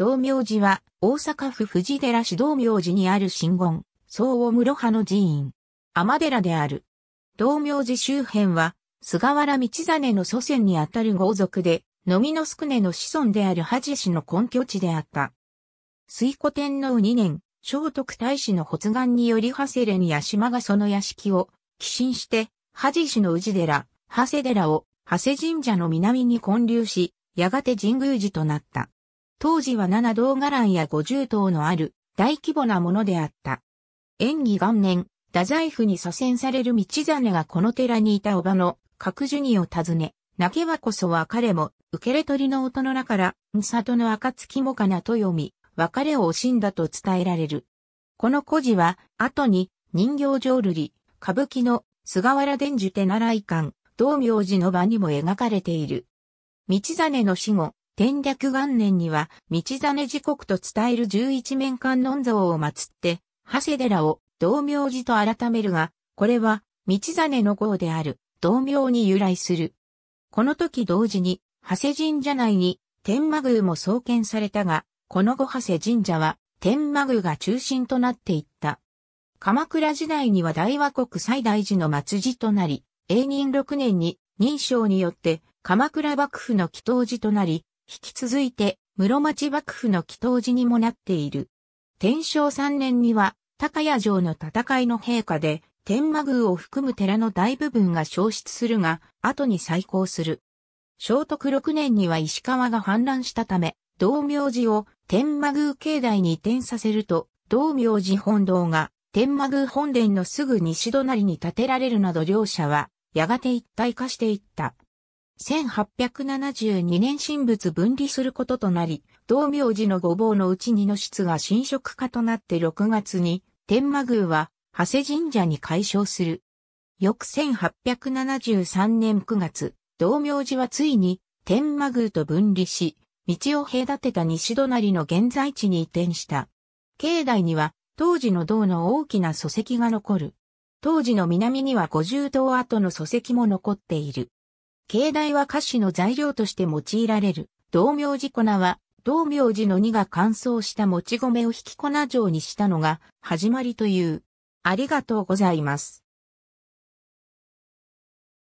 道明寺は、大阪府藤寺市道明寺にある神言、総を室派の寺院、天寺である。道明寺周辺は、菅原道真の祖先にあたる豪族で、のみのすくねの子孫である恥氏の根拠地であった。水古天皇2年、聖徳太子の発願により長谷連屋島がその屋敷を、寄進して、恥氏の宇治寺、長谷寺を、長谷神社の南に建立し、やがて神宮寺となった。当時は7銅伽藍や50頭のある大規模なものであった。演技元年、太宰府に左遷される道真がこの寺にいた叔母の角樹にを訪ね、泣けばこそは彼も、受けれ取りの音の中から、ん里の暁もかなと読み、別れを惜しんだと伝えられる。この故事は、後に、人形浄瑠璃、歌舞伎の菅原伝授手習い館、道明寺の場にも描かれている。道真の死後、天略元年には、道真時刻と伝える十一面観音像を祀って、長谷寺を道明寺と改めるが、これは、道真の号である、道明に由来する。この時同時に、長谷神社内に、天満宮も創建されたが、この後長谷神社は、天満宮が中心となっていった。鎌倉時代には大和国最大寺の末寺となり、永仁6年に、認証によって、鎌倉幕府の祈祷寺となり、引き続いて室町幕府の祈祷寺にもなっている。天正3年には高谷城の戦いの陛下で天魔宮を含む寺の大部分が消失するが、後に再興する。聖徳6年には石川が氾濫したため、道明寺を天魔宮境内に移転させると、道明寺本堂が天魔宮本殿のすぐ西隣に建てられるなど両者は、やがて一体化していった。1872年神仏分離することとなり、道明寺の御坊のうち二の室が侵食家となって6月に、天魔宮は、長谷神社に改称する。翌1873年9月、道明寺はついに、天魔宮と分離し、道を隔てた西隣の現在地に移転した。境内には、当時の道の大きな礎石が残る。当時の南には五十道跡の礎石も残っている。境内は歌詞の材料として用いられる。道明寺粉は、道明寺の荷が乾燥したもち米を引き粉状にしたのが始まりという。ありがとうございます。